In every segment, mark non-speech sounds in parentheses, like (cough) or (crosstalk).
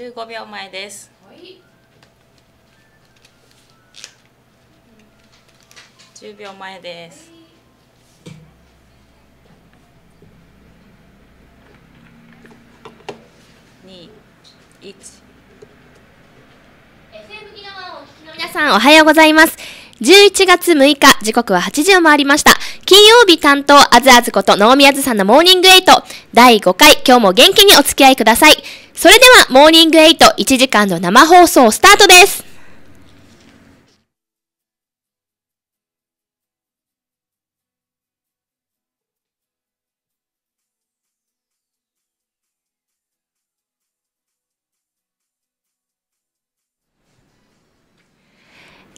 15秒前です。10秒前です。1。皆さんおはようございます。11月6日、時刻は8時を回りました。金曜日担当、あずあずこと、能見あずさんのモーニングエイト。第5回、今日も元気にお付き合いください。それでは、モーニング8、1時間の生放送スタートです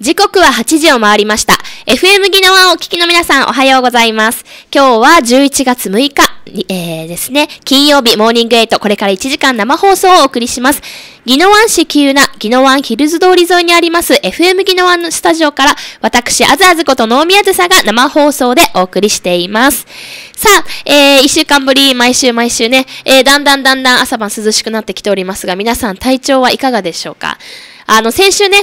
時刻は8時を回りました。FM 技能をお聞きの皆さんおはようございます。今日は11月6日、えー、ですね、金曜日モーニングエイト、これから1時間生放送をお送りします。技能ン市急な技能ンヒルズ通り沿いにあります FM 技能ンのスタジオから私、あずあずことノーミアズサが生放送でお送りしています。さあ、えー、1週間ぶり、毎週毎週ね、えー、だんだんだんだん朝晩涼しくなってきておりますが、皆さん体調はいかがでしょうかあの、先週ね、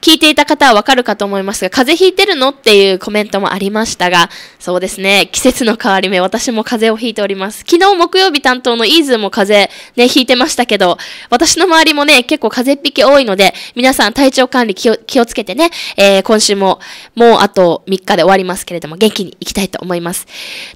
聞いていた方はわかるかと思いますが、風邪ひいてるのっていうコメントもありましたが、そうですね、季節の変わり目、私も風邪をひいております。昨日木曜日担当のイーズも風邪ね、ひいてましたけど、私の周りもね、結構風邪っ引き多いので、皆さん体調管理気を気をつけてね、えー、今週ももうあと3日で終わりますけれども、元気に行きたいと思います。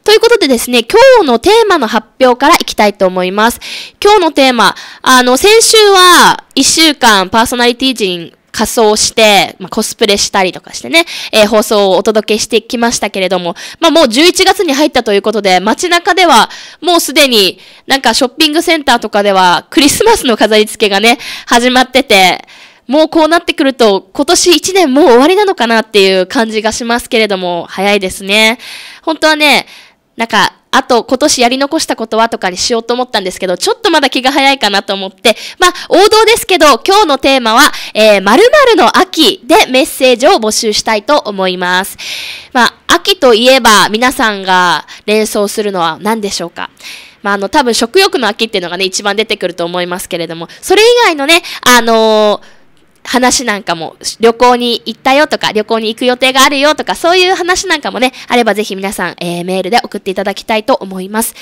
ということでですね、今日のテーマの発表からいきたいと思います。今日のテーマ、あの、先週は1週間パーソナリティ人仮装して、まあ、コスプレしたりとかしてね、えー、放送をお届けしてきましたけれども、まあ、もう11月に入ったということで、街中ではもうすでになんかショッピングセンターとかではクリスマスの飾り付けがね、始まってて、もうこうなってくると今年1年もう終わりなのかなっていう感じがしますけれども、早いですね。本当はね、なんかあと今年やり残したことはとかにしようと思ったんですけど、ちょっとまだ気が早いかなと思って、まあ、王道ですけど、今日のテーマは、えー、〇〇の秋でメッセージを募集したいと思います。まあ、秋といえば皆さんが連想するのは何でしょうかまあ、あの、多分食欲の秋っていうのがね、一番出てくると思いますけれども、それ以外のね、あのー話なんかも、旅行に行ったよとか、旅行に行く予定があるよとか、そういう話なんかもね、あればぜひ皆さん、えー、メールで送っていただきたいと思います。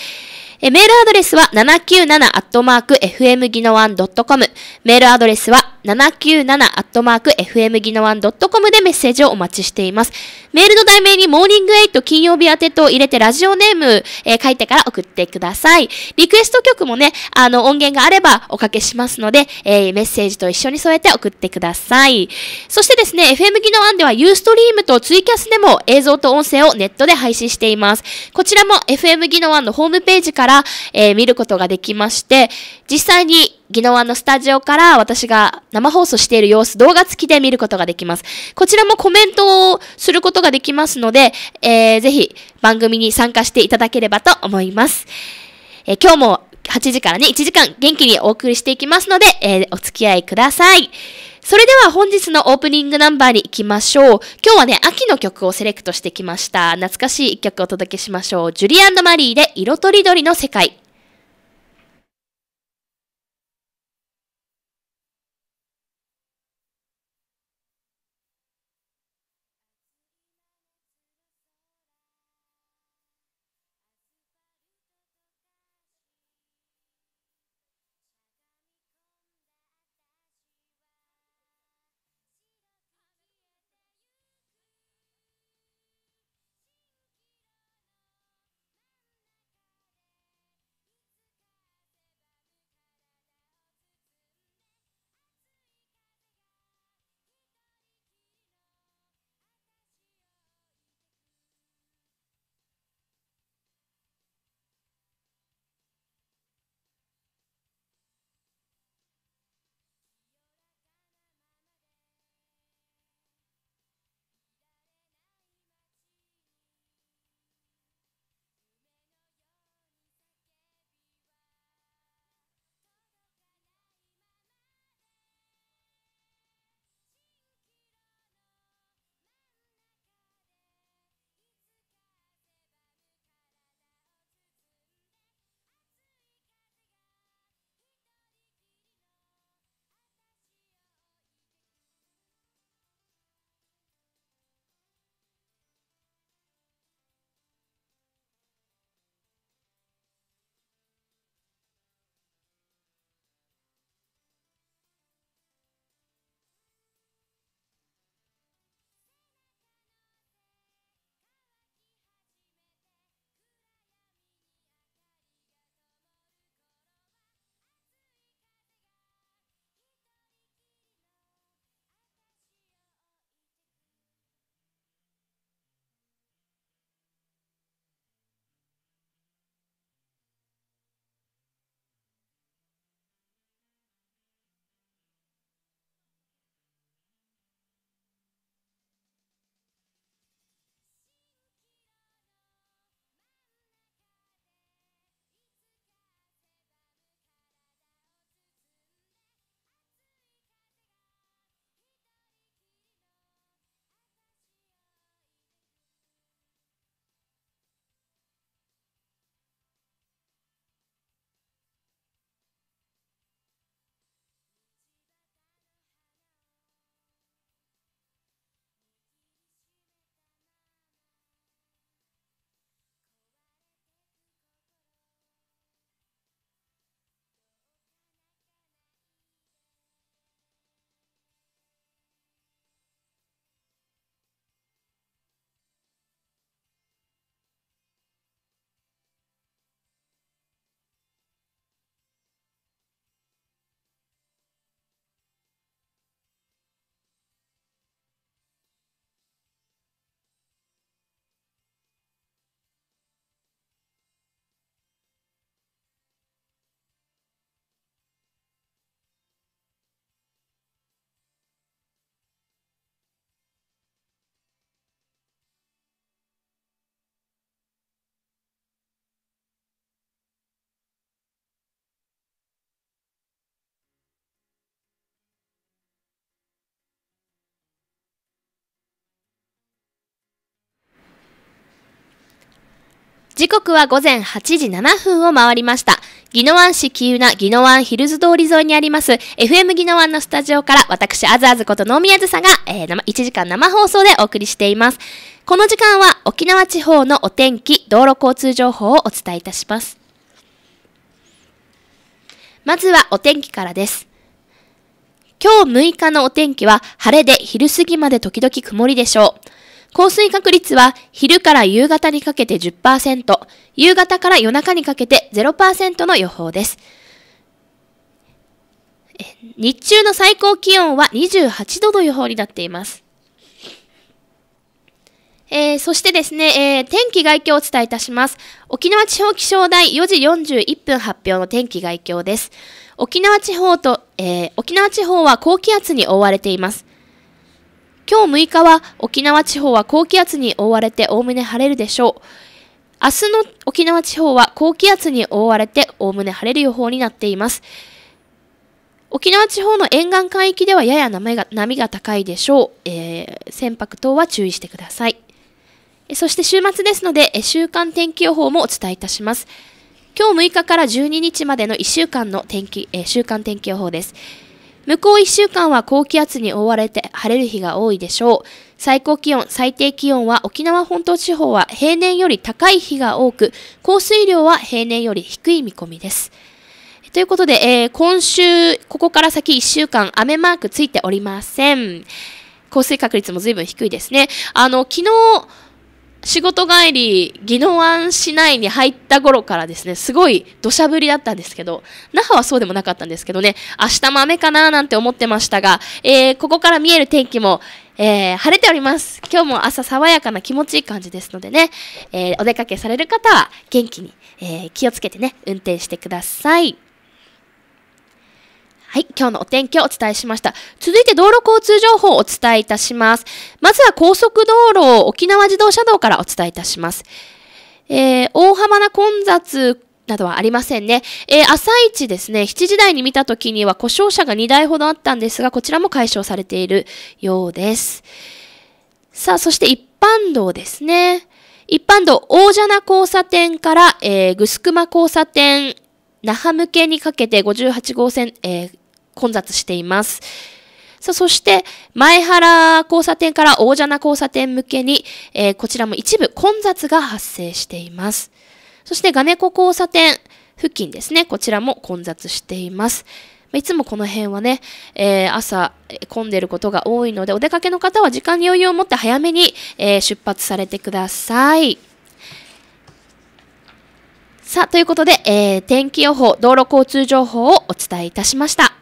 えメールアドレスは 797-fmginoan.com。メールアドレスは 797-fmginoan.com でメッセージをお待ちしています。メールの題名にモーニングエイト金曜日宛てと入れてラジオネーム、えー、書いてから送ってください。リクエスト曲もね、あの音源があればおかけしますので、えー、メッセージと一緒に添えて送ってください。そしてですね、FM 技能案では Ustream とツイキャスでも映像と音声をネットで配信しています。こちらも FM 技能案のホームページから、えー、見ることができまして、実際に宜野湾のスタジオから私が生放送している様子、動画付きで見ることができます。こちらもコメントをすることができますので、えー、ぜひ番組に参加していただければと思います。えー、今日も8時からね、1時間元気にお送りしていきますので、えー、お付き合いください。それでは本日のオープニングナンバーに行きましょう。今日はね、秋の曲をセレクトしてきました。懐かしい一曲をお届けしましょう。ジュリーマリーで色とりどりの世界。時刻は午前8時7分を回りました。宜野湾市喜友名宜野湾ヒルズ通り沿いにあります FM 宜野湾のスタジオから私、あずあずこと能あずさが、えー、1時間生放送でお送りしています。この時間は沖縄地方のお天気、道路交通情報をお伝えいたします。まずはお天気からです。今日6日のお天気は晴れで昼過ぎまで時々曇りでしょう。降水確率は昼から夕方にかけて10%、夕方から夜中にかけて0%の予報です。日中の最高気温は28度の予報になっています。えー、そしてですね、えー、天気概況をお伝えいたします。沖縄地方気象台4時41分発表の天気概況です。沖縄地方と、えー、沖縄地方は高気圧に覆われています。今日6日は沖縄地方は高気圧に覆われておおむね晴れるでしょう。明日の沖縄地方は高気圧に覆われておおむね晴れる予報になっています。沖縄地方の沿岸海域ではやや波が波が高いでしょう、えー、船舶等は注意してください。そして週末ですので、週間天気予報もお伝えいたします。今日6日から12日までの1週間の天気、えー、週間天気予報です。向こう1週間は高気圧に覆われて晴れる日が多いでしょう。最高気温、最低気温は沖縄本島地方は平年より高い日が多く、降水量は平年より低い見込みです。ということで、えー、今週、ここから先1週間雨マークついておりません。降水確率も随分低いですね。あの、昨日、仕事帰り、宜野湾市内に入った頃からですね、すごい土砂降りだったんですけど、那覇はそうでもなかったんですけどね、明日も雨かななんて思ってましたが、えー、ここから見える天気も、えー、晴れております。今日も朝爽やかな気持ちいい感じですのでね、えー、お出かけされる方は元気に、え気をつけてね、運転してください。はい、今日のお天気をお伝えしました。続いて道路交通情報をお伝えいたします。まずは高速道路を沖縄自動車道からお伝えいたします。えー、大幅な混雑、などはありませんね。えー、朝一ですね、7時台に見た時には故障車が2台ほどあったんですが、こちらも解消されているようです。さあ、そして一般道ですね。一般道、大蛇な交差点から、えー、ぐすくま交差点、那覇向けにかけて58号線、えー、混雑しています。さあ、そして、前原交差点から大蛇な交差点向けに、えー、こちらも一部混雑が発生しています。そして、金子交差点付近ですね、こちらも混雑しています。いつもこの辺はね、えー、朝混んでることが多いので、お出かけの方は時間に余裕を持って早めに、えー、出発されてください。さあ、ということで、えー、天気予報、道路交通情報をお伝えいたしました。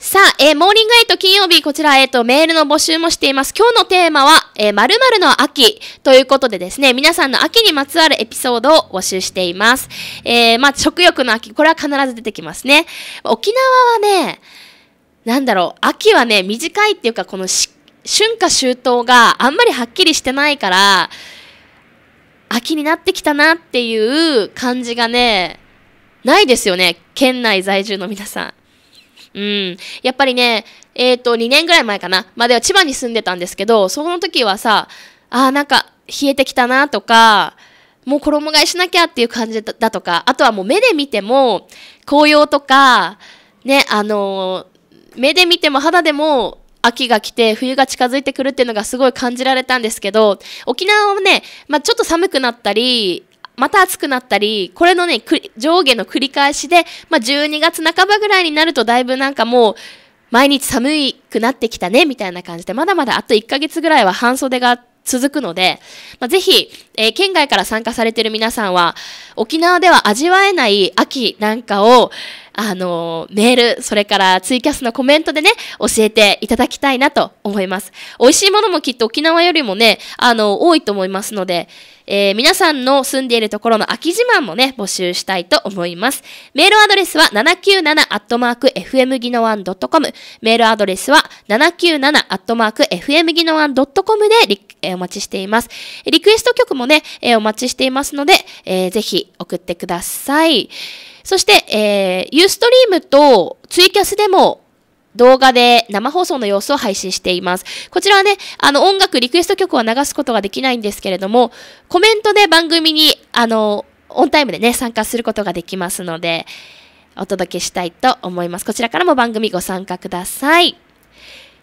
さあ、えー、モーニングエイト金曜日、こちら、えっ、ー、と、メールの募集もしています。今日のテーマは、えー、〇〇の秋ということでですね、皆さんの秋にまつわるエピソードを募集しています。えー、まあ、食欲の秋、これは必ず出てきますね。沖縄はね、なんだろう、秋はね、短いっていうか、このし、春夏秋冬があんまりはっきりしてないから、秋になってきたなっていう感じがね、ないですよね、県内在住の皆さん。うん。やっぱりね、えっ、ー、と、2年ぐらい前かな、までは千葉に住んでたんですけど、その時はさ、ああ、なんか、冷えてきたなとか、もう衣替えしなきゃっていう感じだとか、あとはもう目で見ても、紅葉とか、ね、あのー、目で見ても肌でも秋が来て冬が近づいてくるっていうのがすごい感じられたんですけど、沖縄はね、まあ、ちょっと寒くなったり、また暑くなったり、これのね、上下の繰り返しで、まあ、12月半ばぐらいになるとだいぶなんかもう、毎日寒くなってきたね、みたいな感じで、まだまだあと1ヶ月ぐらいは半袖が続くので、まあ、ぜひ、えー、県外から参加されている皆さんは、沖縄では味わえない秋なんかを、あのー、メール、それからツイキャスのコメントでね、教えていただきたいなと思います。美味しいものもきっと沖縄よりもね、あのー、多いと思いますので、えー、皆さんの住んでいるところの空き自慢もね、募集したいと思います。メールアドレスは 797-fm ギノワン .com。メールアドレスは 797-fm ギノワン .com で、えー、お待ちしています。リクエスト曲もね、えー、お待ちしていますので、えー、ぜひ送ってください。そして、えー、ユーストリームとツイキャスでも動画で生放送の様子を配信しています。こちらはね、あの音楽、リクエスト曲を流すことができないんですけれども、コメントで番組に、あの、オンタイムでね、参加することができますので、お届けしたいと思います。こちらからも番組ご参加ください。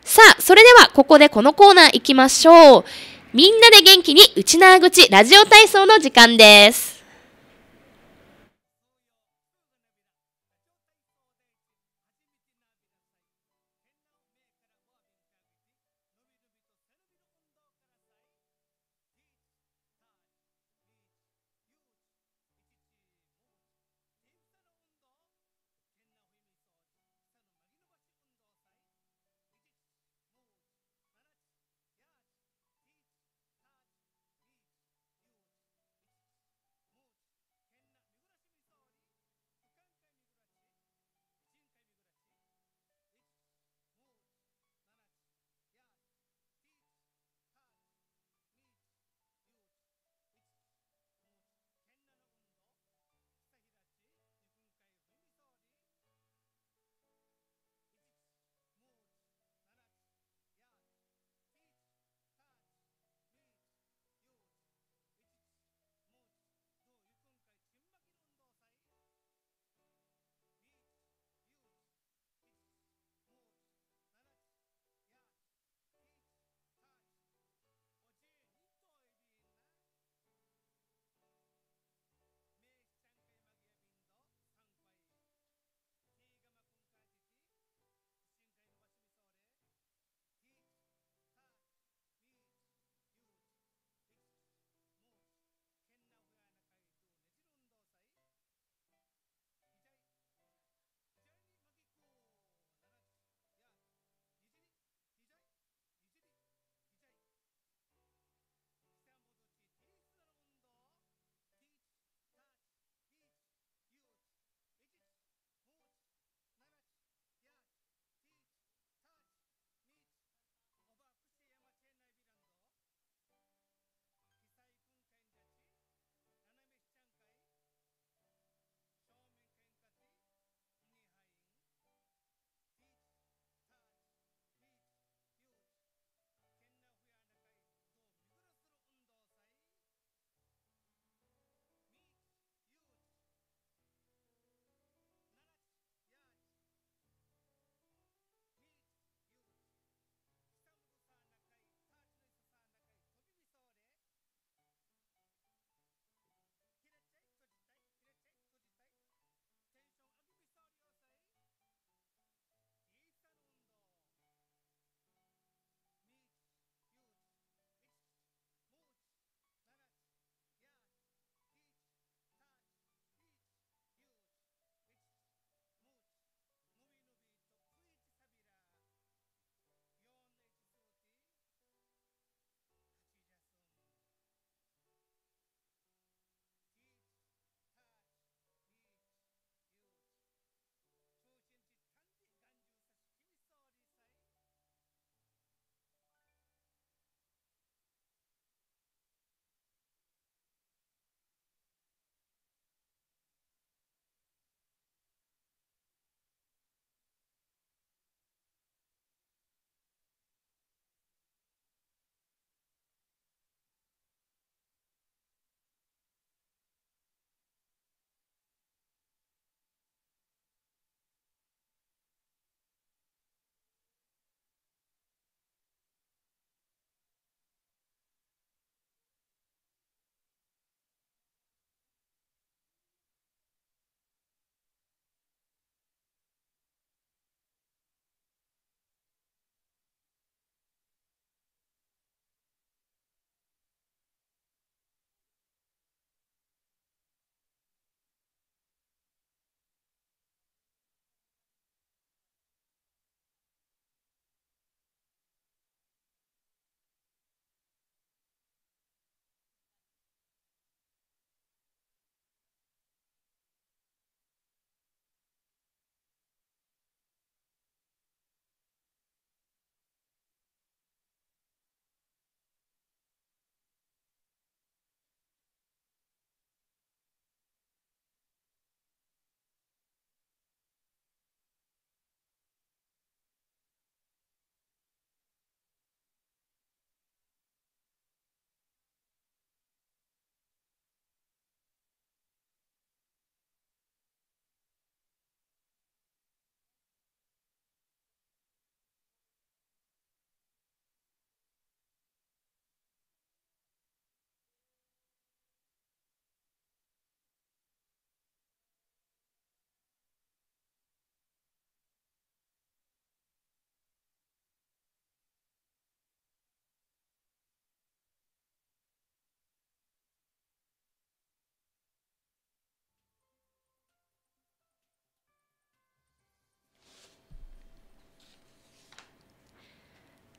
さあ、それではここでこのコーナー行きましょう。みんなで元気に内縄口ラジオ体操の時間です。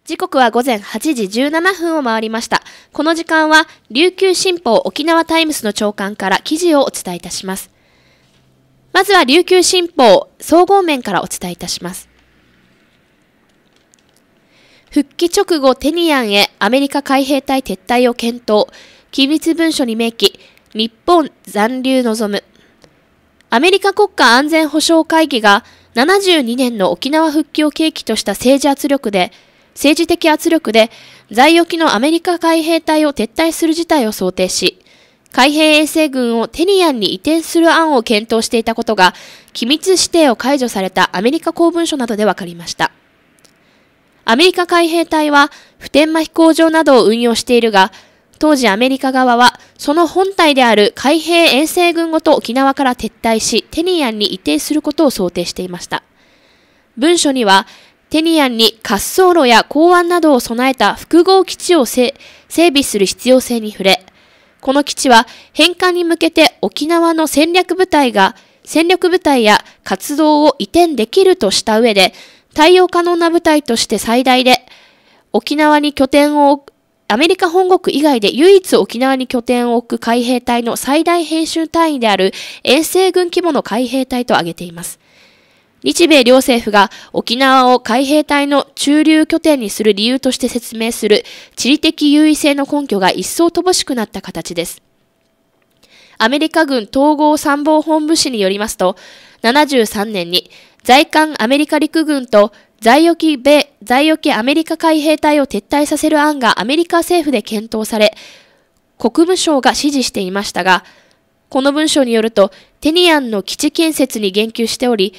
時刻は午前8時17分を回りました。この時間は琉球新報沖縄タイムスの長官から記事をお伝えいたします。まずは琉球新報総合面からお伝えいたします。復帰直後テニアンへアメリカ海兵隊撤退を検討。機密文書に明記。日本残留望む。アメリカ国家安全保障会議が72年の沖縄復帰を契機とした政治圧力で政治的圧力で在沖のアメリカ海兵隊を撤退する事態を想定し、海兵衛星軍をテニアンに移転する案を検討していたことが、機密指定を解除されたアメリカ公文書などで分かりました。アメリカ海兵隊は普天間飛行場などを運用しているが、当時アメリカ側はその本体である海兵衛星軍ごと沖縄から撤退し、テニアンに移転することを想定していました。文書には、テニアンに滑走路や港湾などを備えた複合基地を整備する必要性に触れ、この基地は返還に向けて沖縄の戦略部隊が、戦力部隊や活動を移転できるとした上で、対応可能な部隊として最大で、沖縄に拠点をアメリカ本国以外で唯一沖縄に拠点を置く海兵隊の最大編集単位である遠征軍規模の海兵隊と挙げています。日米両政府が沖縄を海兵隊の駐留拠点にする理由として説明する地理的優位性の根拠が一層乏しくなった形です。アメリカ軍統合参謀本部市によりますと、73年に在韓アメリカ陸軍と在沖米、在沖アメリカ海兵隊を撤退させる案がアメリカ政府で検討され、国務省が指示していましたが、この文書によると、テニアンの基地建設に言及しており、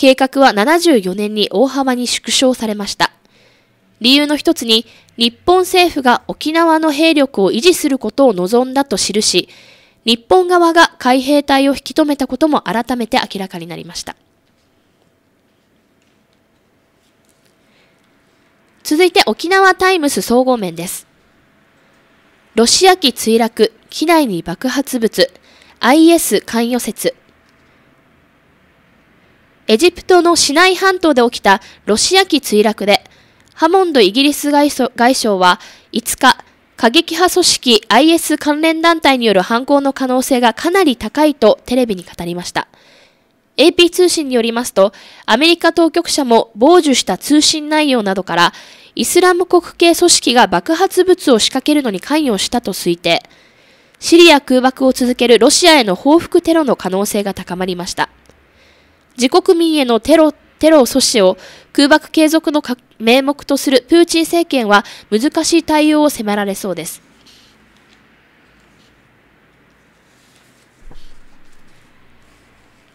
計画は74年に大幅に縮小されました。理由の一つに、日本政府が沖縄の兵力を維持することを望んだと記し、日本側が海兵隊を引き止めたことも改めて明らかになりました。続いて沖縄タイムス総合面です。ロシア機墜落、機内に爆発物、IS 関与説、エジプトのシナイ半島で起きたロシア機墜落で、ハモンドイギリス外相は5日、過激派組織 IS 関連団体による犯行の可能性がかなり高いとテレビに語りました。AP 通信によりますと、アメリカ当局者も傍受した通信内容などから、イスラム国系組織が爆発物を仕掛けるのに関与したと推定。シリア空爆を続けるロシアへの報復テロの可能性が高まりました。自国民へのテロ、テロ阻止を空爆継続の名目とするプーチン政権は難しい対応を迫られそうです。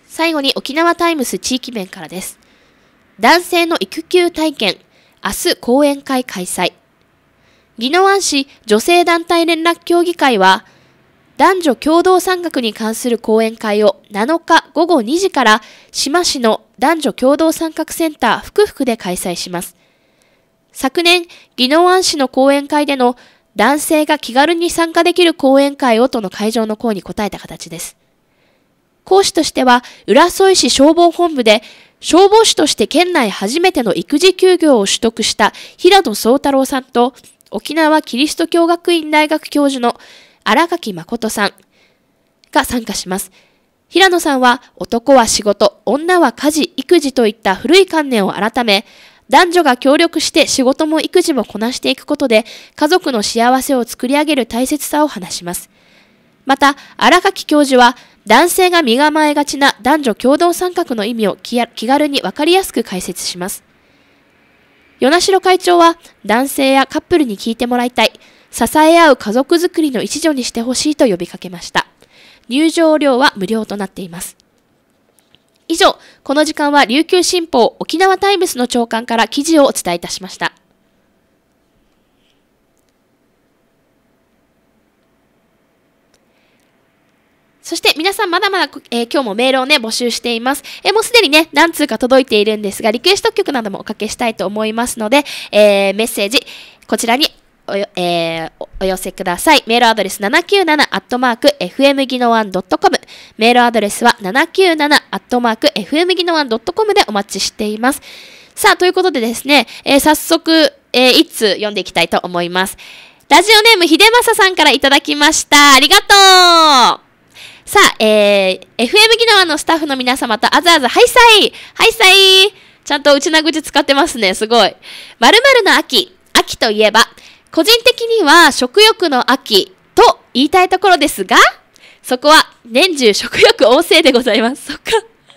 最後に沖縄タイムス地域面からです。男性の育休体験、明日講演会開催。宜野湾市女性団体連絡協議会は、男女共同参画に関する講演会を7日午後2時から志摩市の男女共同参画センター福福で開催します。昨年、宜野湾市の講演会での男性が気軽に参加できる講演会をとの会場の声に応えた形です。講師としては、浦添市消防本部で消防士として県内初めての育児休業を取得した平野宗太郎さんと沖縄キリスト教学院大学教授の新垣誠さんが参加します。平野さんは男は仕事、女は家事、育児といった古い観念を改め、男女が協力して仕事も育児もこなしていくことで家族の幸せを作り上げる大切さを話します。また、荒垣教授は男性が身構えがちな男女共同参画の意味を気軽にわかりやすく解説します。与那城会長は男性やカップルに聞いてもらいたい。支え合う家族づくりの一助にしてほしいと呼びかけました。入場料は無料となっています。以上、この時間は琉球新報沖縄タイムスの長官から記事をお伝えいたしました。そして皆さんまだまだ、えー、今日もメールをね、募集しています。えー、もうすでにね、何通か届いているんですが、リクエスト曲などもおかけしたいと思いますので、えー、メッセージ、こちらにおえー、お寄せください。メールアドレス797アットマーク FM n ノワン .com メールアドレスは797アットマーク FM n ノワン .com でお待ちしています。さあ、ということでですね、えー、早速、えー、一通読んでいきたいと思います。ラジオネーム、秀正さんからいただきました。ありがとうさあ、えー、FM 技能ワのスタッフの皆様とあざあざ、ハイサイハイサイちゃんとうちな口使ってますね、すごい。〇〇の秋。秋といえば、個人的には食欲の秋と言いたいところですが、そこは年中食欲旺盛でございます。そっか。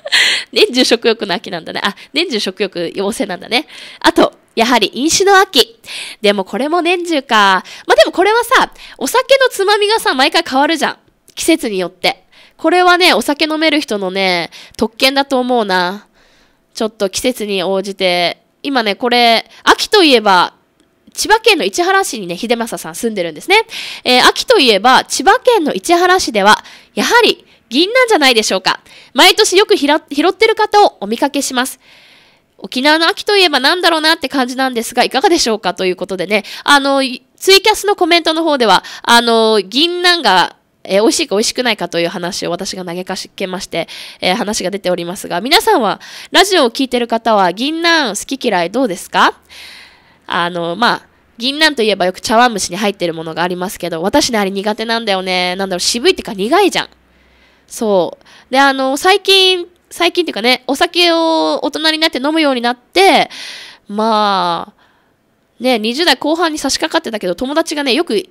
(laughs) 年中食欲の秋なんだね。あ、年中食欲旺盛なんだね。あと、やはり飲酒の秋。でもこれも年中か。まあ、でもこれはさ、お酒のつまみがさ、毎回変わるじゃん。季節によって。これはね、お酒飲める人のね、特権だと思うな。ちょっと季節に応じて。今ね、これ、秋といえば千葉県の市原市にね、秀正さん住んでるんですね。えー、秋といえば、千葉県の市原市では、やはり、銀なんじゃないでしょうか。毎年よく拾ってる方をお見かけします。沖縄の秋といえば何だろうなって感じなんですが、いかがでしょうかということでね、あの、ツイキャスのコメントの方では、あの、銀杏が、えー、美味しいか美味しくないかという話を私が投げかけまして、えー、話が出ておりますが、皆さんは、ラジオを聴いてる方は、銀杏好き嫌いどうですかあの、まあ、銀杏といえばよく茶碗蒸しに入ってるものがありますけど、私ね、あれ苦手なんだよね。なんだろう、渋いってか苦いじゃん。そう。で、あの、最近、最近っていうかね、お酒を大人になって飲むようになって、まあ、ね、20代後半に差し掛かってたけど、友達がね、よく入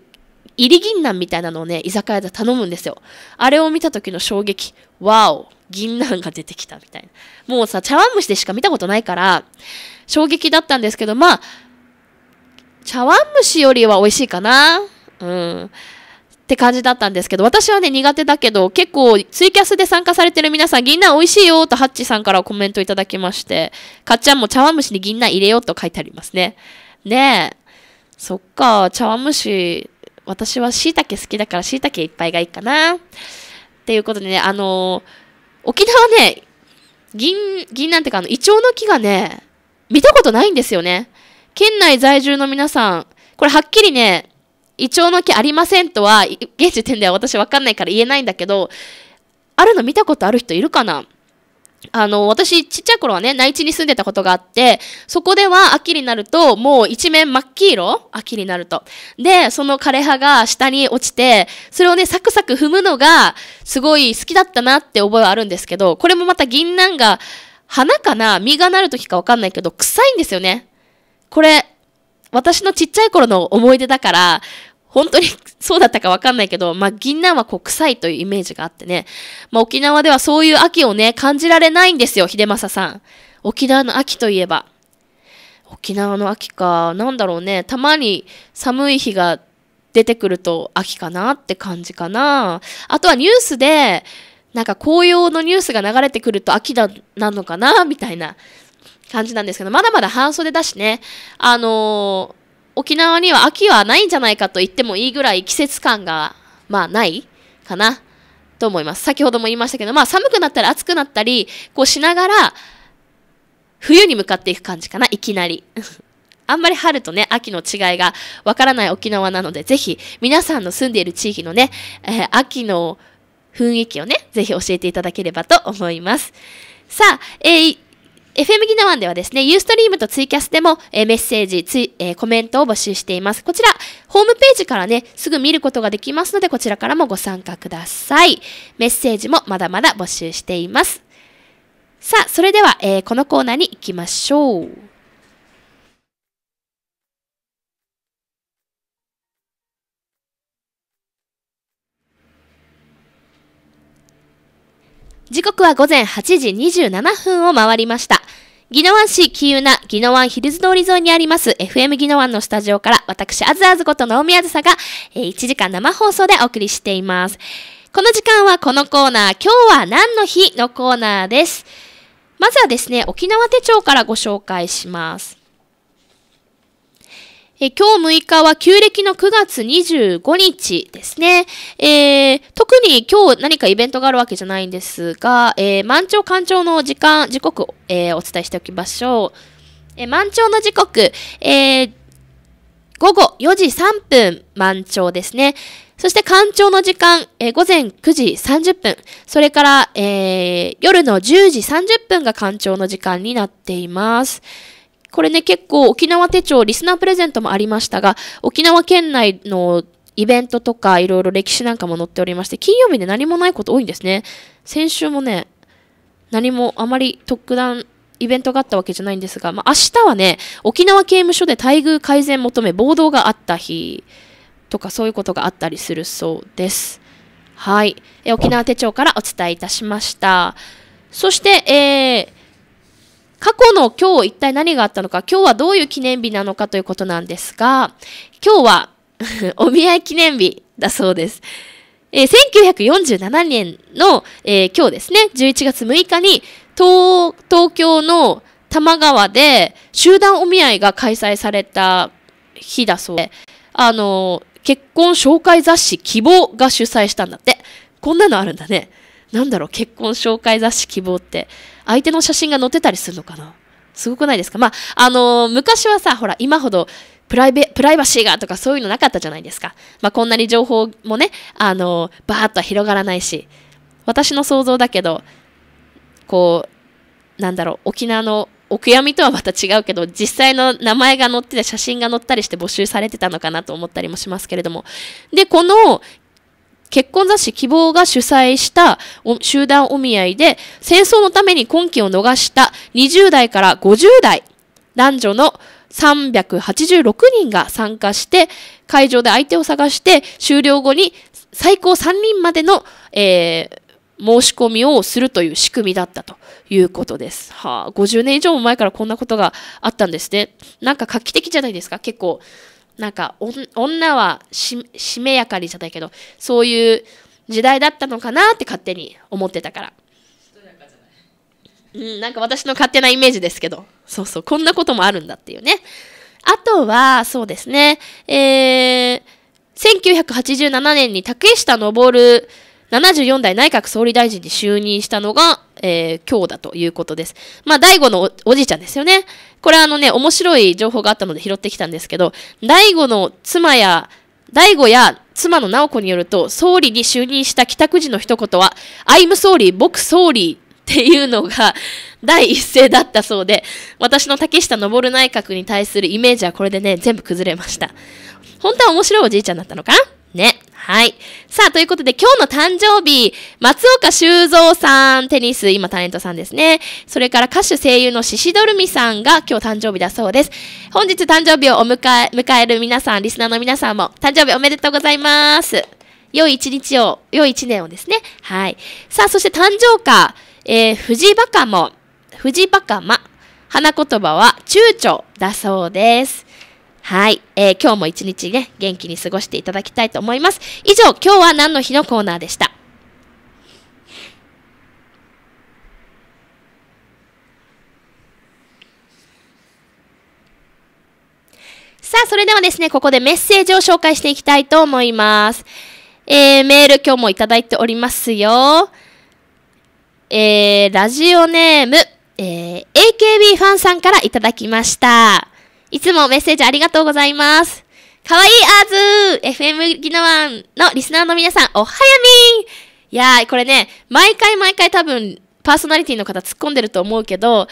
り銀杏みたいなのをね、居酒屋で頼むんですよ。あれを見た時の衝撃。わお銀杏が出てきたみたいな。もうさ、茶碗蒸しでしか見たことないから、衝撃だったんですけど、まあ、茶碗蒸しよりは美味しいかな。うん。って感じだったんですけど、私はね、苦手だけど、結構、ツイキャスで参加されてる皆さん、銀杏美味しいよとハッチさんからコメントいただきまして、かっちゃんも茶碗蒸しに銀杏入れようと書いてありますね。ねえ。そっか、茶碗蒸し、私は椎茸好きだから椎茸いっぱいがいいかな。っていうことでね、あのー、沖縄ね、銀、銀なんてか、あの、イチョウの木がね、見たことないんですよね。県内在住の皆さん、これはっきりね、ョウの木ありませんとは、現時点では私わかんないから言えないんだけど、あるの見たことある人いるかなあの、私、ちっちゃい頃はね、内地に住んでたことがあって、そこでは秋になると、もう一面真っ黄色秋になると。で、その枯れ葉が下に落ちて、それをね、サクサク踏むのが、すごい好きだったなって覚えはあるんですけど、これもまた銀杏が、花かな実がなる時かわかんないけど、臭いんですよね。これ、私のちっちゃい頃の思い出だから、本当に (laughs) そうだったかわかんないけど、まあ、銀杏はこう臭いというイメージがあってね。まあ、沖縄ではそういう秋をね、感じられないんですよ、秀正さん。沖縄の秋といえば。沖縄の秋か、なんだろうね、たまに寒い日が出てくると秋かなって感じかな。あとはニュースで、なんか紅葉のニュースが流れてくると秋だ、なのかなみたいな。感じなんですけど、まだまだ半袖だしね、あのー、沖縄には秋はないんじゃないかと言ってもいいぐらい季節感が、まあ、ないかなと思います。先ほども言いましたけど、まあ、寒くなったり暑くなったり、こうしながら、冬に向かっていく感じかな、いきなり。(laughs) あんまり春とね、秋の違いがわからない沖縄なので、ぜひ皆さんの住んでいる地域のね、えー、秋の雰囲気をね、ぜひ教えていただければと思います。さあ、えー、FM ギナワンではですね、ユーストリームとツイキャスでも、えメッセージ、ツイえコメントを募集しています。こちら、ホームページからね、すぐ見ることができますので、こちらからもご参加ください。メッセージもまだまだ募集しています。さあ、それでは、えー、このコーナーに行きましょう。時刻は午前8時27分を回りました。宜野湾市ユナギ宜野湾ヒルズ通り沿いにあります FM 宜野湾のスタジオから私、アズアズことーミあずさが、えー、1時間生放送でお送りしています。この時間はこのコーナー、今日は何の日のコーナーです。まずはですね、沖縄手帳からご紹介します。え今日6日は旧暦の9月25日ですね。えー、特に今日何かイベントがあるわけじゃないんですが、えー、満潮干潮の時間、時刻、えー、お伝えしておきましょう。え満潮の時刻、え午後4時3分満潮ですね。そして干潮の時間、え午前9時30分、それから、え夜の10時30分が干潮の時間になっています。これね、結構沖縄手帳、リスナープレゼントもありましたが、沖縄県内のイベントとか、いろいろ歴史なんかも載っておりまして、金曜日で何もないこと多いんですね。先週もね、何もあまり特段イベントがあったわけじゃないんですが、まあ、明日はね、沖縄刑務所で待遇改善求め暴動があった日とかそういうことがあったりするそうです。はい。え沖縄手帳からお伝えいたしました。そして、えー過去の今日一体何があったのか、今日はどういう記念日なのかということなんですが、今日は (laughs) お見合い記念日だそうです。えー、1947年の、えー、今日ですね、11月6日に東東京の多摩川で集団お見合いが開催された日だそうで、あのー、結婚紹介雑誌希望が主催したんだって。こんなのあるんだね。なんだろう、結婚紹介雑誌希望って、相手の写真が載ってたりするのかなすごくないですかまあ、あのー、昔はさ、ほら、今ほど、プライベ、プライバシーがとかそういうのなかったじゃないですか。まあ、こんなに情報もね、あのー、バーッと広がらないし、私の想像だけど、こう、なんだろう、沖縄のお悔やみとはまた違うけど、実際の名前が載ってて、写真が載ったりして募集されてたのかなと思ったりもしますけれども。で、この結婚雑誌希望が主催した集団お見合いで戦争のために婚期を逃した20代から50代男女の386人が参加して会場で相手を探して終了後に最高3人までの、えー、申し込みをするという仕組みだったということです。はあ、50年以上も前からこんなことがあったんですね。なんか画期的じゃないですか結構なんか女はしめやかにじゃないけどそういう時代だったのかなって勝手に思ってたから。うん、なんか私の勝手なイメージですけど、そうそう、こんなこともあるんだっていうね。あとは、そうですね、えー、1987年に竹下登74代内閣総理大臣に就任したのが、えー、今日だということです。まあ、第五のおじいちゃんですよね。これあのね、面白い情報があったので拾ってきたんですけど、第五の妻や、第5や妻の直子によると、総理に就任した帰宅時の一言は、I'm 総理、僕総理っていうのが (laughs) 第一声だったそうで、私の竹下登内閣に対するイメージはこれでね、全部崩れました。本当は面白いおじいちゃんだったのかね。はい。さあ、ということで今日の誕生日、松岡修造さん、テニス、今タレントさんですね。それから歌手声優の獅子ドルミさんが今日誕生日だそうです。本日誕生日をお迎え、迎える皆さん、リスナーの皆さんも誕生日おめでとうございます。良い一日を、良い一年をですね。はい。さあ、そして誕生日、えー、藤バカも、藤バカま、花言葉は躊躇だそうです。はい、えー、今日も一日ね、元気に過ごしていただきたいと思います。以上、今日は何の日のコーナーでした。さあ、それではですね、ここでメッセージを紹介していきたいと思います。えー、メール今日もいただいておりますよ。えー、ラジオネーム、えー、AKB ファンさんからいただきました。いつもメッセージありがとうございます。かわいいアーズ !FM ギノワンのリスナーの皆さん、おはやみーいやー、これね、毎回毎回多分、パーソナリティの方突っ込んでると思うけど、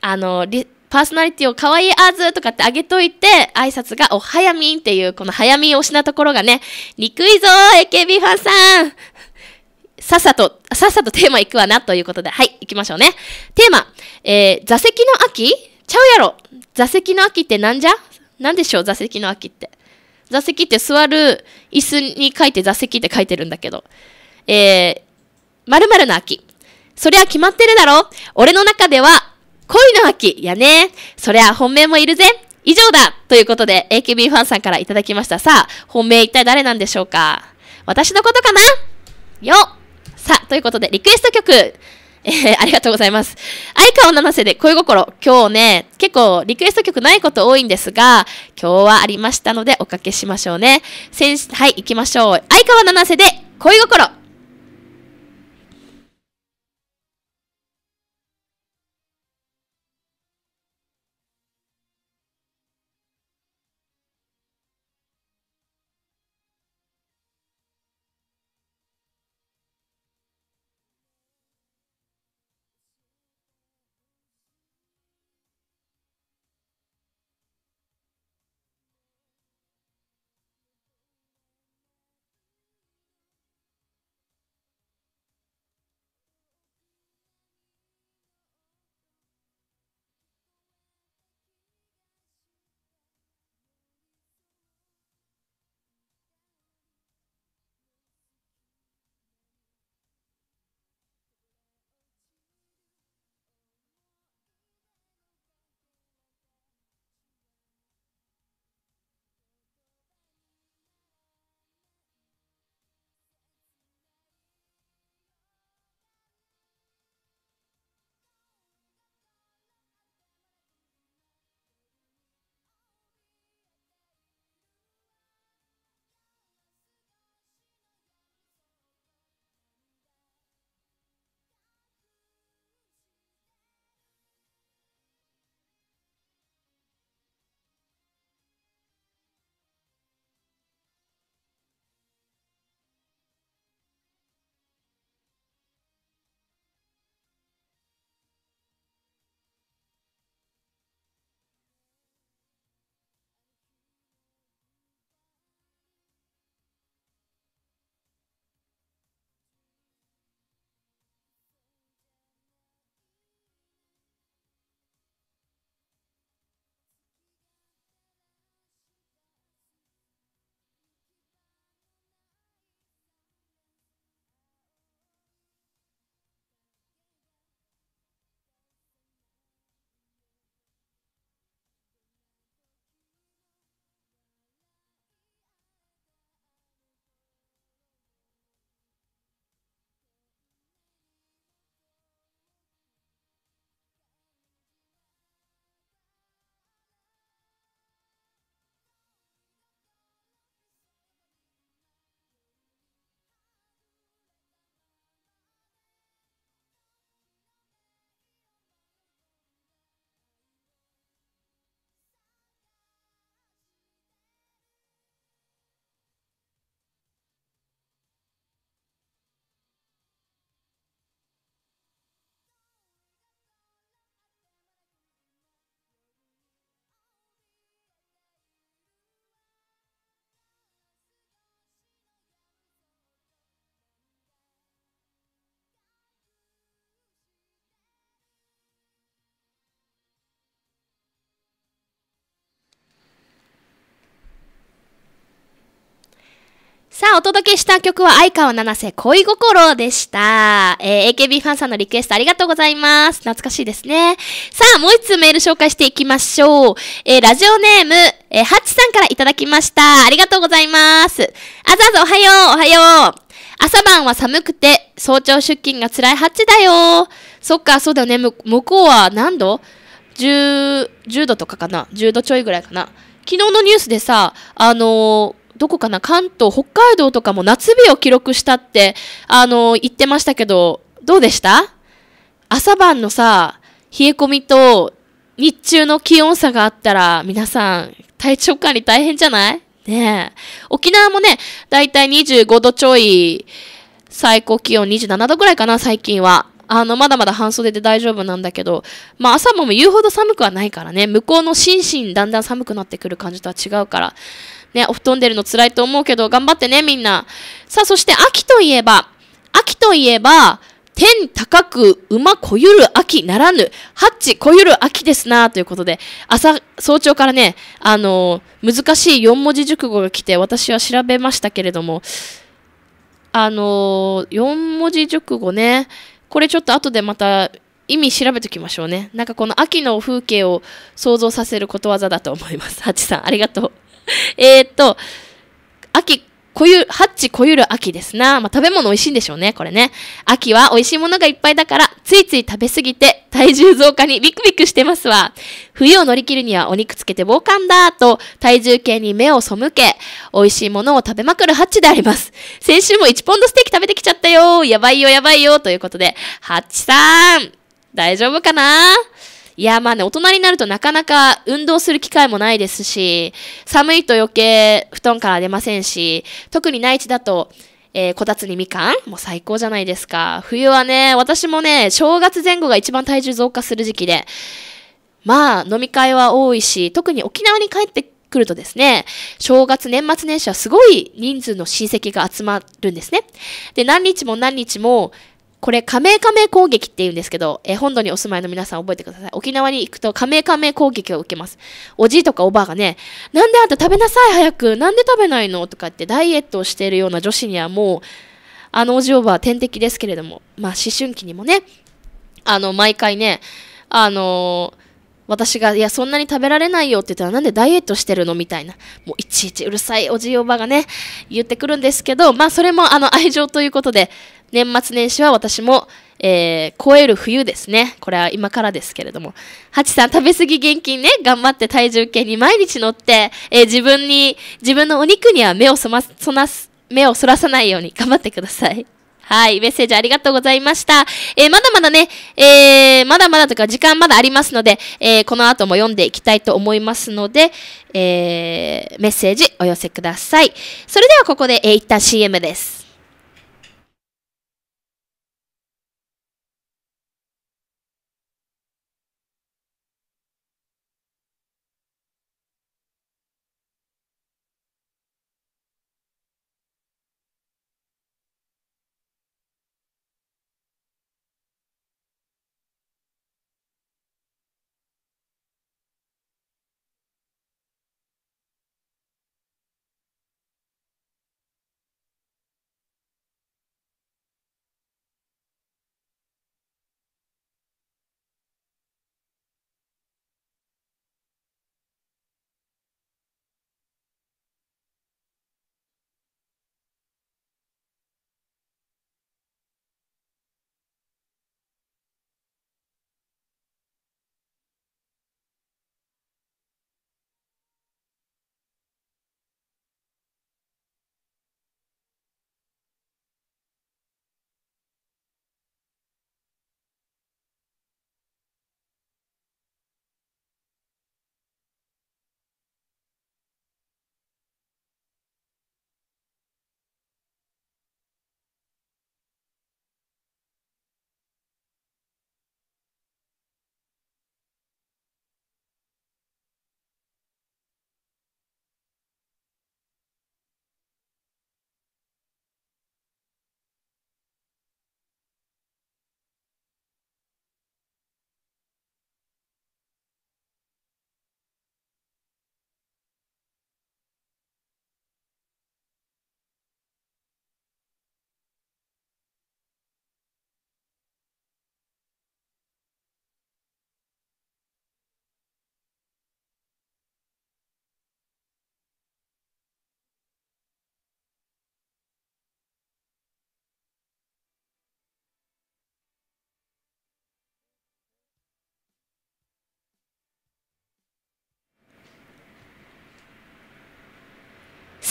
あの、パーソナリティを可愛いあズとかってあげといて、挨拶がお早みんっていう、この早み推しなところがね、憎いぞ !AKB ファンさんさっさと、さっさとテーマ行くわなということで、はい、行きましょうね。テーマ、えー、座席の秋ちゃうやろ座席の秋ってなんじゃなんでしょう座席の秋って。座席って座る椅子に書いて座席って書いてるんだけど。えー、〇〇の秋。そりゃ決まってるだろ俺の中では恋の秋やね。そりゃ本命もいるぜ。以上だということで AKB ファンさんからいただきました。さあ、本命一体誰なんでしょうか私のことかなよさあ、ということでリクエスト曲えー、ありがとうございます。相川七瀬で恋心。今日ね、結構リクエスト曲ないこと多いんですが、今日はありましたのでおかけしましょうね。先はい、行きましょう。相川七瀬で恋心。お届けした曲は、相川七瀬恋心でした。えー、AKB ファンさんのリクエストありがとうございます。懐かしいですね。さあ、もう一つメール紹介していきましょう。えー、ラジオネーム、えー、ハッチさんからいただきました。ありがとうございます。あざあざおはよう、おはよう。朝晩は寒くて、早朝出勤が辛いハッチだよ。そっか、そうだよね。向こうは何度 ?10、10度とかかな ?10 度ちょいぐらいかな。昨日のニュースでさ、あのーどこかな関東、北海道とかも夏日を記録したって、あの、言ってましたけど、どうでした朝晩のさ、冷え込みと日中の気温差があったら、皆さん、体調管理大変じゃないねえ。沖縄もね、だいたい25度ちょい、最高気温27度ぐらいかな、最近は。あの、まだまだ半袖で大丈夫なんだけど、まあ朝も言うほど寒くはないからね、向こうの心身だんだん寒くなってくる感じとは違うから、ね、お布団出るの辛いと思うけど、頑張ってね、みんな。さあ、そして秋といえば、秋といえば、天高く馬こゆる秋ならぬ、ハッチこゆる秋ですなということで、朝、早朝からね、あのー、難しい4文字熟語が来て、私は調べましたけれども、あのー、4文字熟語ね、これちょっと後でまた意味調べておきましょうね。なんかこの秋の風景を想像させることわざだと思います。ハッチさん、ありがとう。(laughs) えっと、秋、こゆる、ハッチこゆる秋ですな。まあ、食べ物美味しいんでしょうね、これね。秋は美味しいものがいっぱいだから、ついつい食べすぎて、体重増加にビクビクしてますわ。冬を乗り切るにはお肉つけて防寒だ、と、体重計に目を背け、美味しいものを食べまくるハッチであります。先週も1ポンドステーキ食べてきちゃったよやばいよやばいよということで、ハッチさん大丈夫かないや、まあね、大人になるとなかなか運動する機会もないですし、寒いと余計布団から出ませんし、特に内地だと、えー、こたつにみかんもう最高じゃないですか。冬はね、私もね、正月前後が一番体重増加する時期で、まあ、飲み会は多いし、特に沖縄に帰ってくるとですね、正月、年末年始はすごい人数の親戚が集まるんですね。で、何日も何日もこれ、カメカメ攻撃って言うんですけど、え本土にお住まいの皆さん覚えてください。沖縄に行くとカメカメ攻撃を受けます。おじいとかおばあがね、なんであんた食べなさい早くなんで食べないのとかってダイエットをしているような女子にはもう、あのおじおばは天敵ですけれども、まあ思春期にもね、あの、毎回ね、あのー私が、いや、そんなに食べられないよって言ったら、なんでダイエットしてるのみたいな。もう、いちいちうるさいおじいおばがね、言ってくるんですけど、まあ、それも、あの、愛情ということで、年末年始は私も、えー、超える冬ですね。これは今からですけれども。ハチさん、食べ過ぎ現金ね。頑張って体重計に毎日乗って、えー、自分に、自分のお肉には目をそま、そなす、目をそらさないように頑張ってください。はい、メッセージありがとうございました。えー、まだまだね、えー、まだまだとか時間まだありますので、えー、この後も読んでいきたいと思いますので、えメッセージお寄せください。それではここで、え一旦 CM です。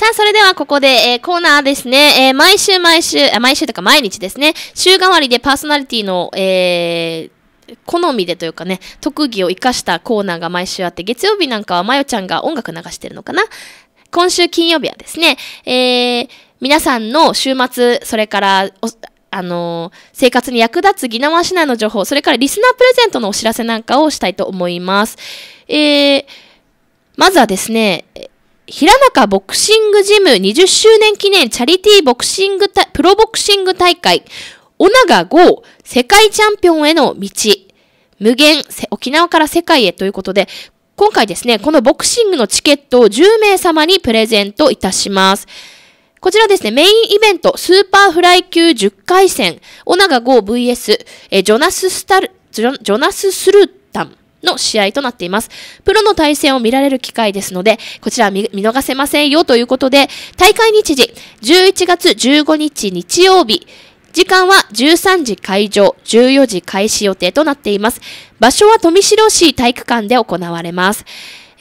さあ、それではここで、えー、コーナーですね。えー、毎週毎週、毎週とか毎日ですね、週替わりでパーソナリティの、えー好みでというかね、特技を生かしたコーナーが毎週あって、月曜日なんかはまよちゃんが音楽流してるのかな今週金曜日はですね、えー、皆さんの週末、それから、あのー、生活に役立つ宜野湾市内の情報、それからリスナープレゼントのお知らせなんかをしたいと思います。えー、まずはですね、平中ボクシングジム20周年記念チャリティーボクシングプロボクシング大会、ガ長ー世界チャンピオンへの道、無限沖縄から世界へということで、今回ですね、このボクシングのチケットを10名様にプレゼントいたします。こちらですね、メインイベント、スーパーフライ級10回戦、ガ長ー VS、ジョナススタル、ジョナス・スルータン。の試合となっています。プロの対戦を見られる機会ですので、こちら見逃せませんよということで、大会日時、11月15日日曜日、時間は13時会場、14時開始予定となっています。場所は富城市体育館で行われます。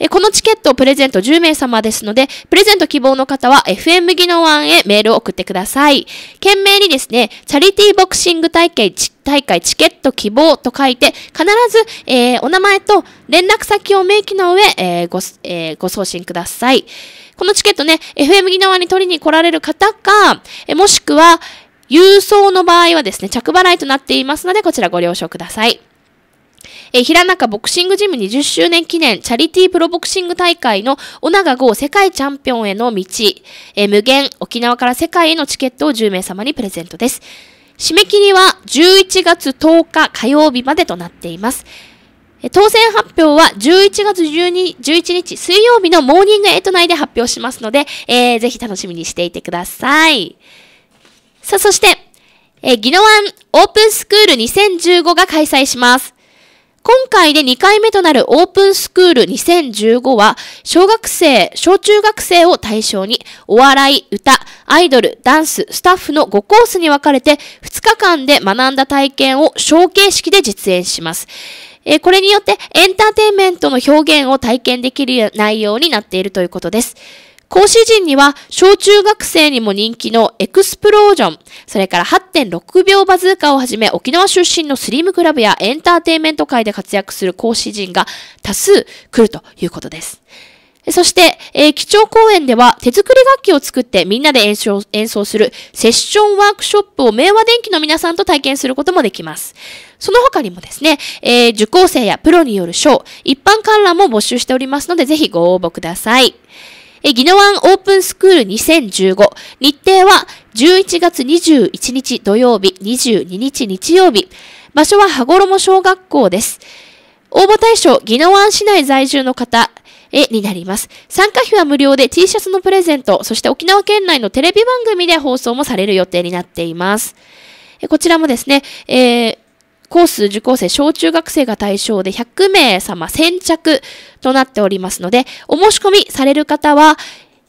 えこのチケットをプレゼント10名様ですので、プレゼント希望の方は FM 技能ンへメールを送ってください。懸命にですね、チャリティーボクシング大会大会チケット希望と書いて、必ず、えー、お名前と連絡先を明記の上、えー、ご、えー、ご送信ください。このチケットね、FM 技能ンに取りに来られる方か、えもしくは、郵送の場合はですね、着払いとなっていますので、こちらご了承ください。え平中ボクシングジム20周年記念チャリティープロボクシング大会の尾長号世界チャンピオンへの道、え無限沖縄から世界へのチケットを10名様にプレゼントです。締め切りは11月10日火曜日までとなっています。当選発表は11月12 11日水曜日のモーニングエイト内で発表しますので、えー、ぜひ楽しみにしていてください。さあ、そして、えー、ギノワンオープンスクール2015が開催します。今回で2回目となるオープンスクール2015は、小学生、小中学生を対象に、お笑い、歌、アイドル、ダンス、スタッフの5コースに分かれて、2日間で学んだ体験を小形式で実演します。えこれによってエンターテインメントの表現を体験できる内容になっているということです。講師陣には、小中学生にも人気のエクスプロージョン、それから8.6秒バズーカをはじめ、沖縄出身のスリムクラブやエンターテインメント界で活躍する講師陣が多数来るということです。そして、えー、基調講演では手作り楽器を作ってみんなで演奏演奏するセッションワークショップを明和電機の皆さんと体験することもできます。その他にもですね、えー、受講生やプロによる賞、一般観覧も募集しておりますので、ぜひご応募ください。え、ギノワンオープンスクール2015。日程は11月21日土曜日、22日日曜日。場所は羽衣小学校です。応募対象、ギノワン市内在住の方、へになります。参加費は無料で T シャツのプレゼント、そして沖縄県内のテレビ番組で放送もされる予定になっています。こちらもですね、えーコース受講生、小中学生が対象で100名様先着となっておりますので、お申し込みされる方は、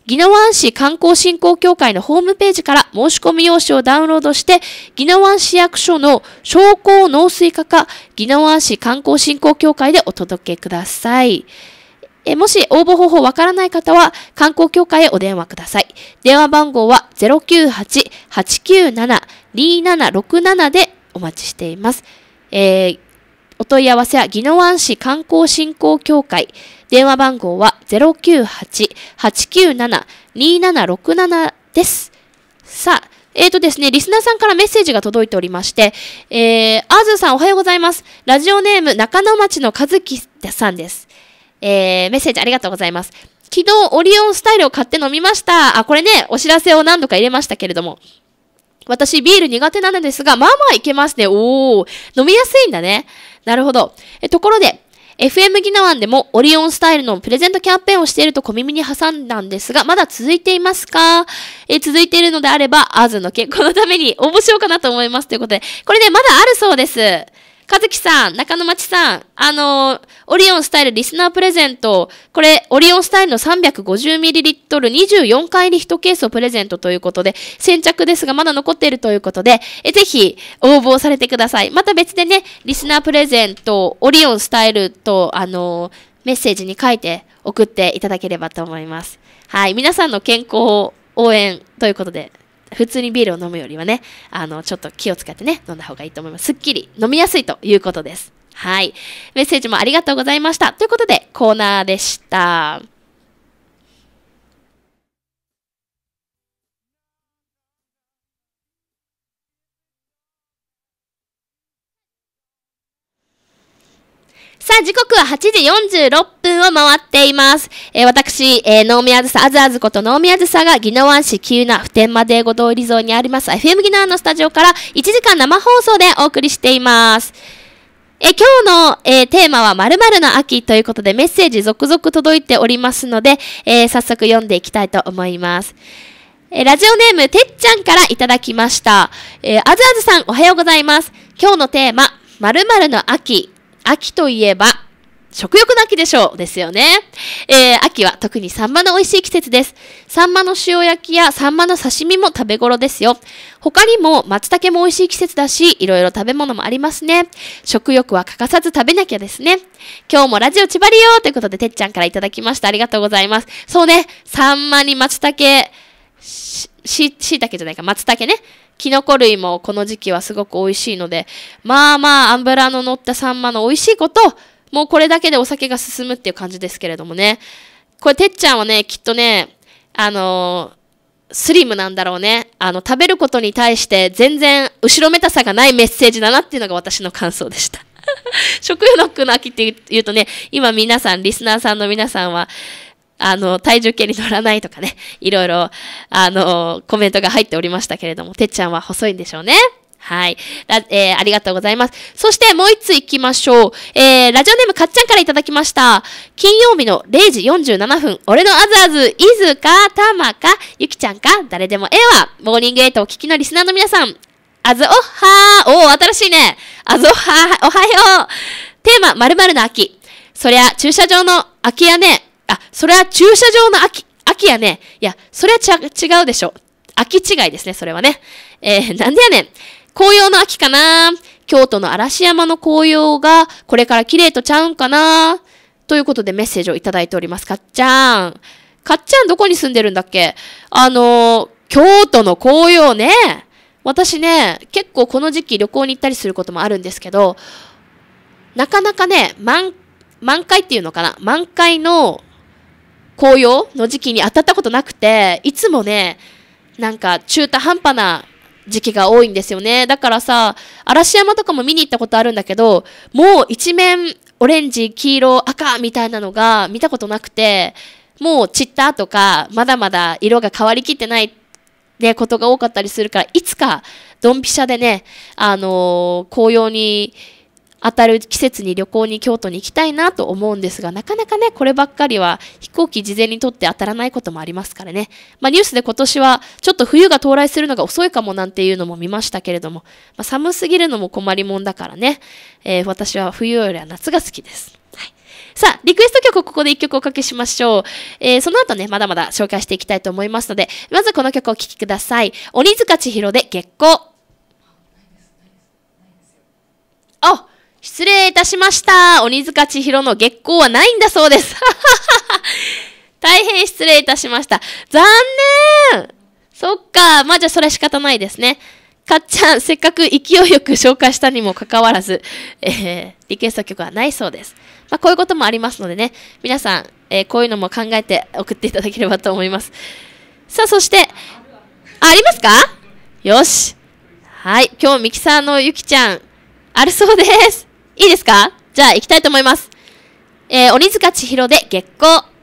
宜野湾市観光振興協会のホームページから申し込み用紙をダウンロードして、宜野湾市役所の商工農水課か、宜野湾市観光振興協会でお届けください。えもし応募方法わからない方は、観光協会へお電話ください。電話番号は098-897-2767でお待ちしています。えー、お問い合わせは、宜野湾市観光振興協会。電話番号は098-897-2767です。さあ、えーとですね、リスナーさんからメッセージが届いておりまして、えー、ズさんおはようございます。ラジオネーム、中野町の和樹さんです。えー、メッセージありがとうございます。昨日、オリオンスタイルを買って飲みました。あ、これね、お知らせを何度か入れましたけれども、私、ビール苦手なのですが、まあまあいけますね。おー。飲みやすいんだね。なるほど。え、ところで、FM ギナワンでもオリオンスタイルのプレゼントキャンペーンをしていると小耳に挟んだんですが、まだ続いていますかえ続いているのであれば、アズの健康のために応募しようかなと思います。ということで、これね、まだあるそうです。かずきさん、中野町さん、あのー、オリオンスタイルリスナープレゼント、これ、オリオンスタイルの 350ml24 回リフトケースをプレゼントということで、先着ですがまだ残っているということで、えぜひ応募されてください。また別でね、リスナープレゼント、オリオンスタイルと、あのー、メッセージに書いて送っていただければと思います。はい、皆さんの健康応援ということで、普通にビールを飲むよりはね、あの、ちょっと気を使ってね、飲んだ方がいいと思います。すっきり飲みやすいということです。はい。メッセージもありがとうございました。ということで、コーナーでした。さあ、時刻は8時46分を回っています。えー、私、えー、能宮あずさ、あずあずこと能宮あずさが、宜野湾市急な普天間でごり沿いにあります、FM 宜野湾のスタジオから1時間生放送でお送りしています。え今日の、えー、テーマは〇〇の秋ということでメッセージ続々届いておりますので、えー、早速読んでいきたいと思います。えー、ラジオネームてっちゃんからいただきました。えあずあずさんおはようございます。今日のテーマ、〇〇の秋秋といえば、食欲の秋でしょうですよね。えー、秋は特にサンマの美味しい季節です。サンマの塩焼きやサンマの刺身も食べ頃ですよ。他にも松茸も美味しい季節だし、いろいろ食べ物もありますね。食欲は欠かさず食べなきゃですね。今日もラジオ千葉りよということで、てっちゃんからいただきました。ありがとうございます。そうね、サンマに松茸、し、し、椎茸じゃないか、松茸ね。キノコ類もこの時期はすごく美味しいので、まあまあ、アンブラの乗ったサンマの美味しいこと、もうこれだけでお酒が進むっていう感じですけれどもね。これ、てっちゃんはね、きっとね、あのー、スリムなんだろうね。あの、食べることに対して全然後ろめたさがないメッセージだなっていうのが私の感想でした。(laughs) 食欲の秋って言うとね、今皆さん、リスナーさんの皆さんは、あの、体重計に乗らないとかね、いろいろ、あの、コメントが入っておりましたけれども、てっちゃんは細いんでしょうね。はい。えー、ありがとうございます。そしてもう一つ行きましょう。えー、ラジオネームかっちゃんからいただきました。金曜日の0時47分、俺のあずあず、いずか、たまか、ゆきちゃんか、誰でもええわ。モーニングエイトを聞きのリスナーの皆さん、あずおはー。おー、新しいね。あずおはー、おはよう。テーマ、〇〇の秋。そりゃ、駐車場の空き家ね。あ、それは駐車場の秋、秋やね。いや、それはちゃ違うでしょ。空き違いですね、それはね。えー、(laughs) なんでやねん。紅葉の秋かな京都の嵐山の紅葉がこれから綺麗とちゃうんかなということでメッセージをいただいております。かっちゃん。かっちゃんどこに住んでるんだっけあのー、京都の紅葉ね。私ね、結構この時期旅行に行ったりすることもあるんですけど、なかなかね、満、満開っていうのかな満開の紅葉の時期に当たったことなくて、いつもね、なんか中途半端な時期が多いんですよね。だからさ、嵐山とかも見に行ったことあるんだけど、もう一面オレンジ、黄色、赤みたいなのが見たことなくて、もう散ったとか、まだまだ色が変わりきってないね、ことが多かったりするから、いつかドンピシャでね、あのー、紅葉に当たる季節に旅行に京都に行きたいなと思うんですが、なかなかね、こればっかりは飛行機事前にとって当たらないこともありますからね。まあ、ニュースで今年はちょっと冬が到来するのが遅いかもなんていうのも見ましたけれども、まあ、寒すぎるのも困りもんだからね、えー、私は冬よりは夏が好きです。さあ、リクエスト曲をここで1曲おかけしましょう。えー、その後ね、まだまだ紹介していきたいと思いますので、まずこの曲をお聴きください。鬼塚千尋で月光。あ失礼いたしました。鬼塚千尋の月光はないんだそうです。(laughs) 大変失礼いたしました。残念そっか。まあじゃあそれは仕方ないですね。かっちゃん、せっかく勢いよく紹介したにもかかわらず、えー、リクエスト曲はないそうです。まあこういうこともありますのでね、皆さん、えー、こういうのも考えて送っていただければと思います。さあそして、あ、ありますかよし。はい。今日ミキサーのゆきちゃん、あるそうです。いいですかじゃあ行きたいと思います。えー、鬼塚千尋で月光。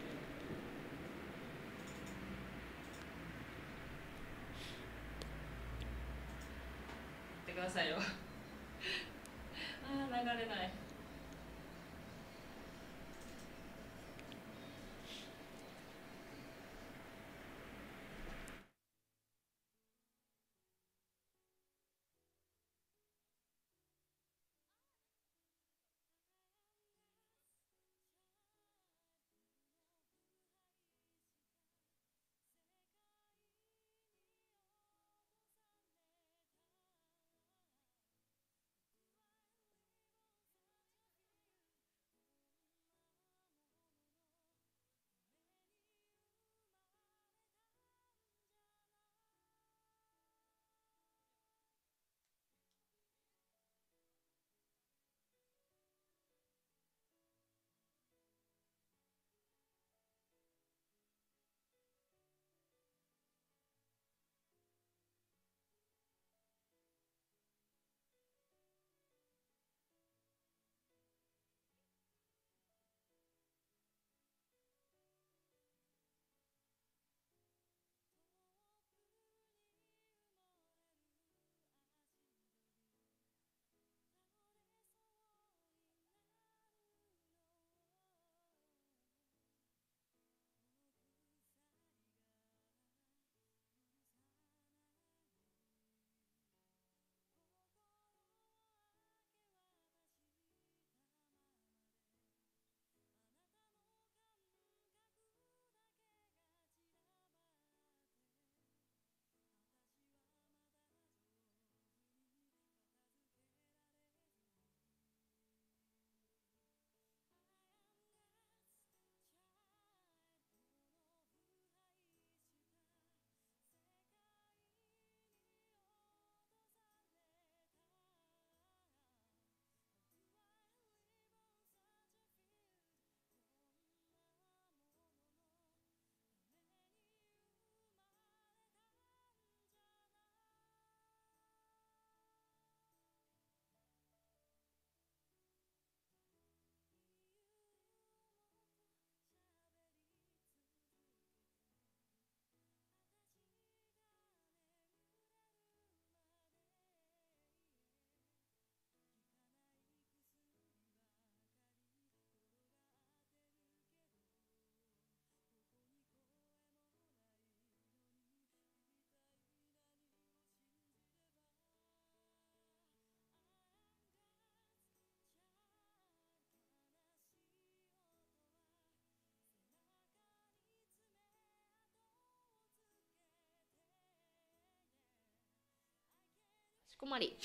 こまり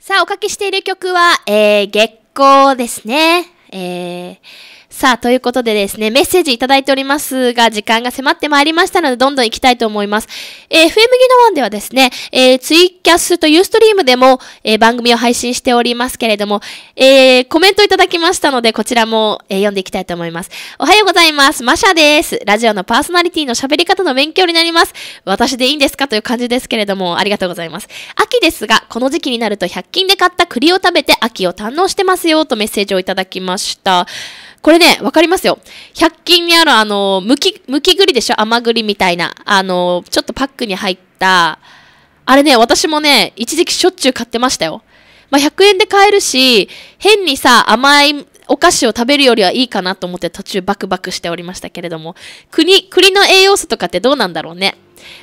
さあおかけしている曲は、えー、月光ですね、えーさあ、ということでですね、メッセージいただいておりますが、時間が迫ってまいりましたので、どんどん行きたいと思います。えー、FM ギノワンではですね、えー、ツイキャスとユーストリームでも、えー、番組を配信しておりますけれども、えー、コメントいただきましたので、こちらも、えー、読んでいきたいと思います。おはようございます。マシャです。ラジオのパーソナリティの喋り方の勉強になります。私でいいんですかという感じですけれども、ありがとうございます。秋ですが、この時期になると100均で買った栗を食べて秋を堪能してますよ、とメッセージをいただきました。これね、わかりますよ。100均にあるあの、むき、むき栗でしょ甘栗みたいな。あの、ちょっとパックに入った、あれね、私もね、一時期しょっちゅう買ってましたよ。まあ、100円で買えるし、変にさ、甘いお菓子を食べるよりはいいかなと思って途中バクバクしておりましたけれども、国、栗の栄養素とかってどうなんだろうね。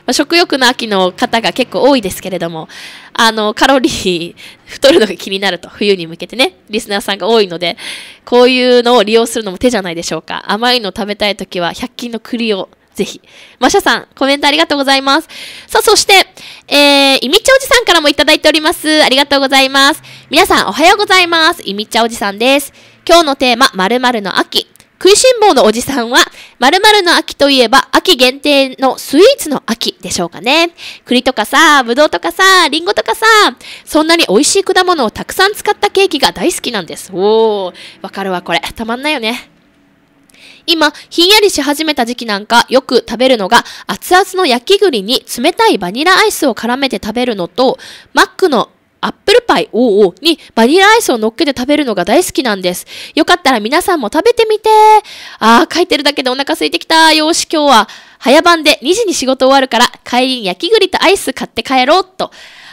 まあ、食欲の秋の方が結構多いですけれども、あの、カロリー、(laughs) 太るのが気になると、冬に向けてね、リスナーさんが多いので、こういうのを利用するのも手じゃないでしょうか。甘いの食べたい時は、100均の栗をぜひ。マシャさん、コメントありがとうございます。さあ、そして、えー、いみちおじさんからもいただいております。ありがとうございます。皆さん、おはようございます。いみちおじさんです。今日のテーマ、〇〇の秋。食いしん坊のおじさんは、〇〇の秋といえば、秋限定のスイーツの秋でしょうかね。栗とかさ、ぶどうとかさ、りんごとかさ、そんなに美味しい果物をたくさん使ったケーキが大好きなんです。おー、わかるわ、これ。たまんないよね。今、ひんやりし始めた時期なんかよく食べるのが、熱々の焼き栗に冷たいバニラアイスを絡めて食べるのと、マックのアップルパイ、おうおうにバニラアイスを乗っけて食べるのが大好きなんです。よかったら皆さんも食べてみて。あー、書いてるだけでお腹空いてきた。よし、今日は早番で2時に仕事終わるから帰りに焼き栗とアイス買って帰ろうと。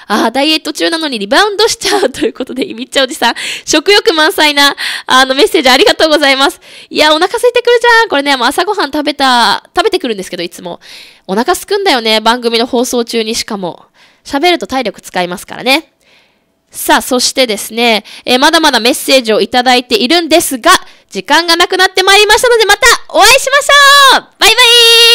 ああ、ダイエット中なのにリバウンドしちゃう (laughs) ということで、いみっちゃおじさん、食欲満載な、あの、メッセージありがとうございます。いや、お腹空いてくるじゃん。これね、もう朝ごはん食べた、食べてくるんですけど、いつも。お腹空くんだよね、番組の放送中にしかも。喋ると体力使いますからね。さあ、そしてですね、えー、まだまだメッセージをいただいているんですが、時間がなくなってまいりましたので、またお会いしましょうバイバイ